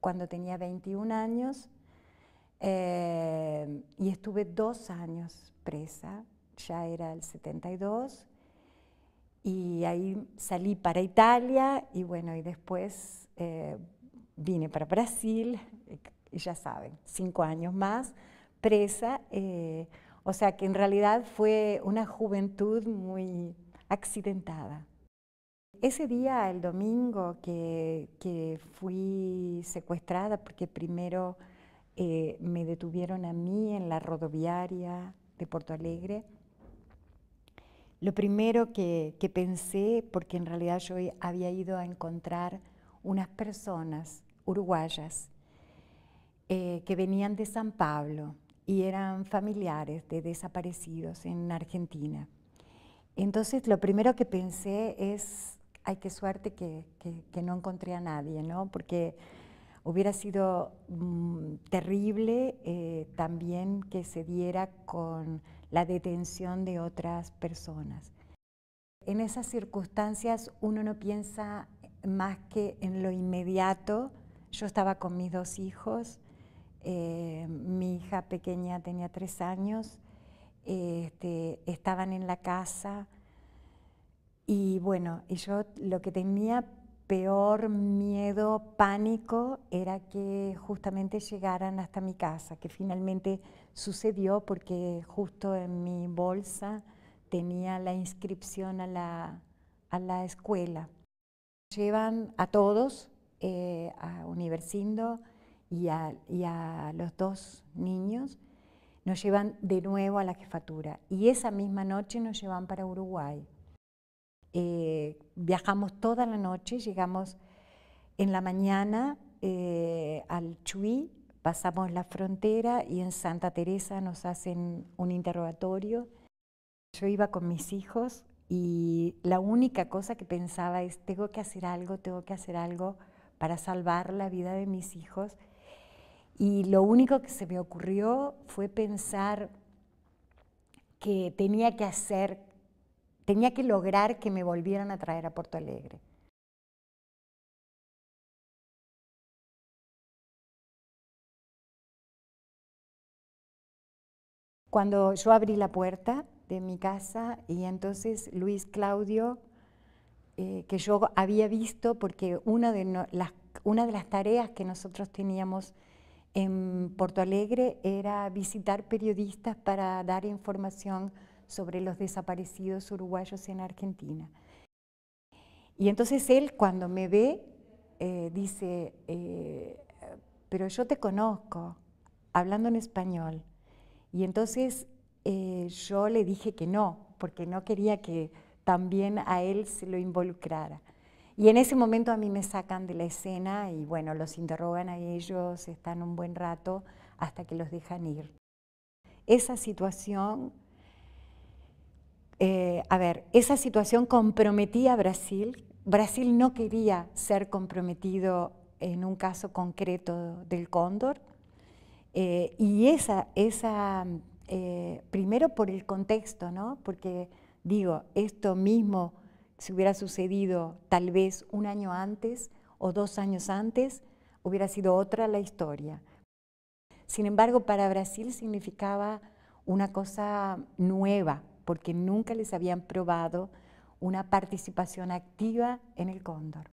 cuando tenía 21 años eh, y estuve dos años presa, ya era el 72, y ahí salí para Italia y bueno, y después eh, vine para Brasil, y ya saben, cinco años más presa, eh, o sea que en realidad fue una juventud muy accidentada. Ese día, el domingo, que, fui secuestrada, porque primero eh, me detuvieron a mí en la rodoviaria de Porto Alegre, lo primero que, pensé, porque en realidad yo había ido a encontrar unas personas uruguayas eh, que venían de San Pablo y eran familiares de desaparecidos en Argentina. Entonces lo primero que pensé es ay, qué suerte que, no encontré a nadie, ¿no? Porque hubiera sido mm, terrible eh, también que se diera con la detención de otras personas. En esas circunstancias uno no piensa más que en lo inmediato. Yo estaba con mis dos hijos, eh, mi hija pequeña tenía tres años, este, estaban en la casa, y bueno, yo lo que tenía peor miedo, pánico, era que justamente llegaran hasta mi casa, que finalmente sucedió porque justo en mi bolsa tenía la inscripción a la, a la escuela. Llevan a todos, eh, a Universindo y a los dos niños, nos llevan de nuevo a la jefatura y esa misma noche nos llevan para Uruguay. Eh, viajamos toda la noche, llegamos en la mañana eh, al Chuy, pasamos la frontera y en Santa Teresa nos hacen un interrogatorio. Yo iba con mis hijos y la única cosa que pensaba es, tengo que hacer algo, tengo que hacer algo para salvar la vida de mis hijos. Y lo único que se me ocurrió fue pensar que tenía que hacer tenía que lograr que me volvieran a traer a Porto Alegre. Cuando yo abrí la puerta de mi casa y entonces Luis Claudio, eh, que yo había visto porque una de, las, una de las tareas que nosotros teníamos en Porto Alegre era visitar periodistas para dar información sobre los desaparecidos uruguayos en Argentina. Y entonces él cuando me ve eh, dice, eh, pero yo te conozco, hablando en español. Y entonces eh, yo le dije que no, porque no quería que también a él se lo involucrara. Y en ese momento a mí me sacan de la escena y bueno, los interrogan a ellos, están un buen rato hasta que los dejan ir. Esa situación eh, a ver, esa situación comprometía a Brasil. Brasil no quería ser comprometido en un caso concreto del cóndor. Eh, y esa, eh, primero por el contexto, ¿no? Porque digo, esto mismo, si hubiera sucedido tal vez un año antes o dos años antes, hubiera sido otra la historia. Sin embargo, para Brasil significaba una cosa nueva, porque nunca les habían probado una participación activa en el cóndor.